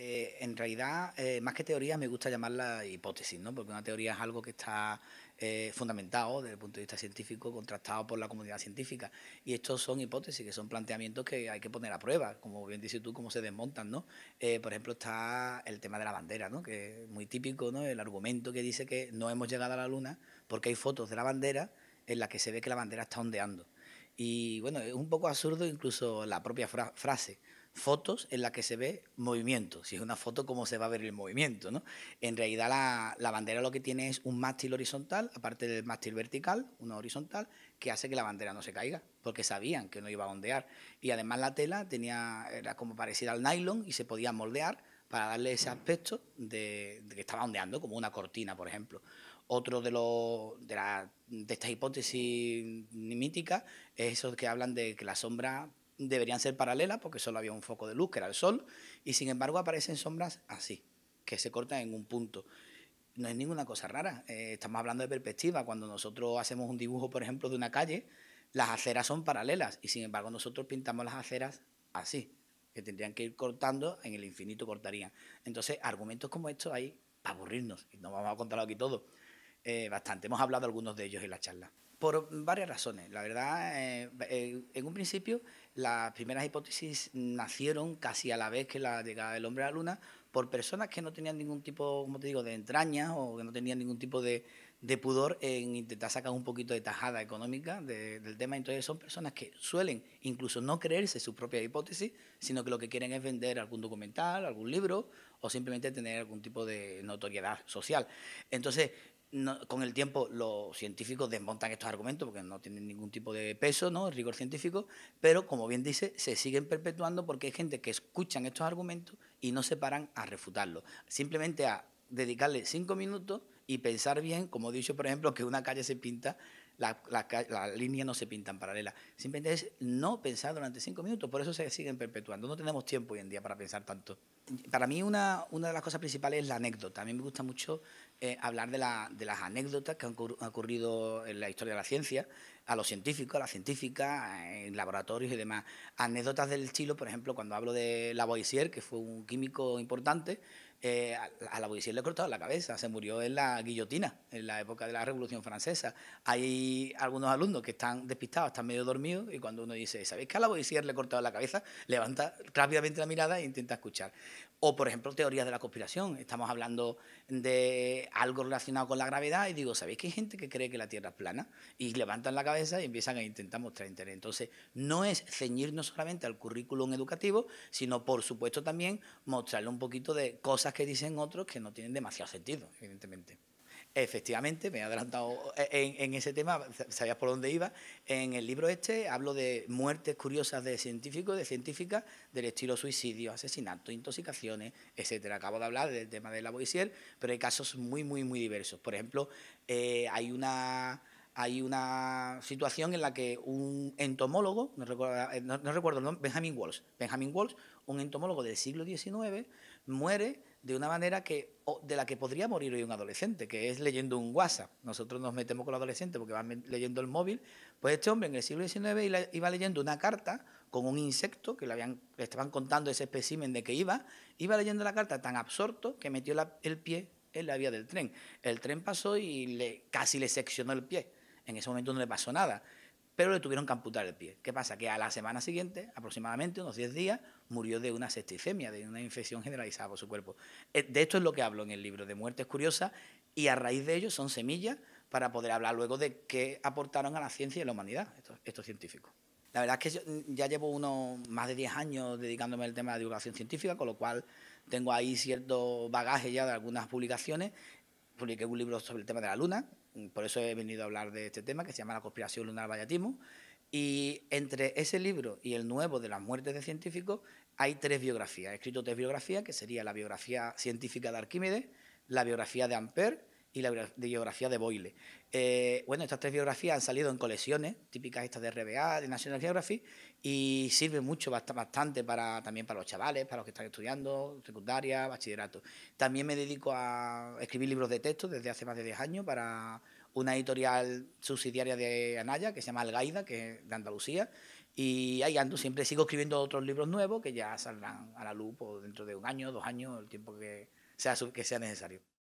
Eh, en realidad, eh, más que teoría me gusta llamarla hipótesis, ¿no? porque una teoría es algo que está eh, fundamentado desde el punto de vista científico, contrastado por la comunidad científica. Y estos son hipótesis, que son planteamientos que hay que poner a prueba, como bien dices tú, cómo se desmontan. ¿no? por ejemplo, está el tema de la bandera, ¿no? que es muy típico, ¿no? el argumento que dice que no hemos llegado a la Luna porque hay fotos de la bandera en las que se ve que la bandera está ondeando. Y bueno, es un poco absurdo incluso la propia frase fotos en las que se ve movimiento. Si es una foto, ¿cómo se va a ver el movimiento? ¿no? En realidad, la, bandera lo que tiene es un mástil horizontal, aparte del mástil vertical, uno horizontal, que hace que la bandera no se caiga, porque sabían que no iba a ondear. Y además la tela tenía, era como parecida al nylon y se podía moldear para darle ese aspecto de, que estaba ondeando, como una cortina, por ejemplo. Otro de, los, de, de estas hipótesis míticas es esos que hablan de que la sombra deberían ser paralelas porque solo había un foco de luz, que era el sol, y sin embargo aparecen sombras así, que se cortan en un punto. No es ninguna cosa rara, eh, estamos hablando de perspectiva. Cuando nosotros hacemos un dibujo, por ejemplo, de una calle, las aceras son paralelas y sin embargo nosotros pintamos las aceras así, que tendrían que ir cortando, en el infinito cortarían. Entonces, argumentos como estos hay para aburrirnos, y no vamos a contarlo aquí todo. Eh, bastante, hemos hablado algunos de ellos en la charla. Por varias razones. La verdad, eh, en un principio, las primeras hipótesis nacieron casi a la vez que la llegada del hombre a la luna por personas que no tenían ningún tipo, como te digo, de entrañas o que no tenían ningún tipo de, pudor en intentar sacar un poquito de tajada económica del tema. Entonces son personas que suelen incluso no creerse sus propias hipótesis, sino que lo que quieren es vender algún documental, algún libro o simplemente tener algún tipo de notoriedad social. Entonces, con el tiempo los científicos desmontan estos argumentos porque no tienen ningún tipo de peso, ¿no? rigor científico, pero como bien dice, se siguen perpetuando porque hay gente que escuchan estos argumentos y no se paran a refutarlos, simplemente a dedicarle cinco minutos y pensar bien, como he dicho, por ejemplo, que una calle se pinta, las la, líneas no se pintan paralelas. Simplemente es no pensar durante cinco minutos, por eso se siguen perpetuando. No tenemos tiempo hoy en día para pensar tanto para mí una, una, de las cosas principales es la anécdota. A mí me gusta mucho eh, hablar de, las anécdotas que han ocurrido en la historia de la ciencia, a los científicos, a las científicas, eh, en laboratorios y demás. Anécdotas del estilo, por ejemplo, cuando hablo de Lavoisier, que fue un químico importante, eh, a, a Lavoisier le cortaron la cabeza, se murió en la guillotina, en la época de la Revolución Francesa. Hay algunos alumnos que están despistados, están medio dormidos, y cuando uno dice, ¿sabéis que a Lavoisier le cortaron la cabeza? Levanta rápidamente la mirada e intenta escuchar. O, por ejemplo, teorías de la conspiración. Estamos hablando de algo relacionado con la gravedad y digo, ¿sabéis que hay gente que cree que la Tierra es plana? Y levantan la cabeza y empiezan a intentar mostrar interés. Entonces, no es ceñirnos solamente al currículum educativo, sino, por supuesto, también mostrarle un poquito de cosas que dicen otros que no tienen demasiado sentido, evidentemente. Efectivamente, me he adelantado eh, en, ese tema, sabías por dónde iba. En el libro este hablo de muertes curiosas de científicos de científicas del estilo suicidio, asesinato, intoxicaciones, etcétera. Acabo de hablar del tema de la Boisier, pero hay casos muy, muy, muy diversos. Por ejemplo, eh, hay una hay una situación en la que un entomólogo, no recuerdo, eh, no, no recuerdo el nombre, Benjamin Walsh, Benjamin Walsh, un entomólogo del siglo XIX, muere de una manera que, de la que podría morir hoy un adolescente, que es leyendo un WhatsApp. Nosotros nos metemos con los adolescentes porque van leyendo el móvil. Pues este hombre en el siglo XIX iba leyendo una carta con un insecto que le, estaban contando ese espécimen de que iba. Iba leyendo la carta tan absorto que metió el pie en la vía del tren. El tren pasó y casi le seccionó el pie. En ese momento no le pasó nada pero le tuvieron que amputar el pie. ¿Qué pasa? Que a la semana siguiente, aproximadamente unos 10 días, murió de una septicemia, de una infección generalizada por su cuerpo. Eh, de esto es lo que hablo en el libro, de muertes curiosas, y a raíz de ello son semillas para poder hablar luego de qué aportaron a la ciencia y a la humanidad estos, científicos. La verdad es que mm, ya llevo unos más de 10 años dedicándome al tema de la divulgación científica, con lo cual tengo ahí cierto bagaje ya de algunas publicaciones publiqué un libro sobre el tema de la luna, por eso he venido a hablar de este tema, que se llama La conspiración lunar vallatismo. Y entre ese libro y el nuevo de las muertes de científicos hay tres biografías. He escrito tres biografías, que sería la biografía científica de Arquímedes, la biografía de Ampère y la biografía de Boyle. Eh, bueno, estas tres biografías han salido en colecciones típicas estas de RBA, de National Geography, y sirven mucho, bastante para, también para los chavales, para los que están estudiando, secundaria, bachillerato. También me dedico a escribir libros de texto desde hace más de 10 años para una editorial subsidiaria de Anaya, que se llama Algaida, que es de Andalucía, y ahí ando, siempre sigo escribiendo otros libros nuevos que ya saldrán a la luz pues, dentro de un año, dos años, el tiempo que sea, que sea necesario.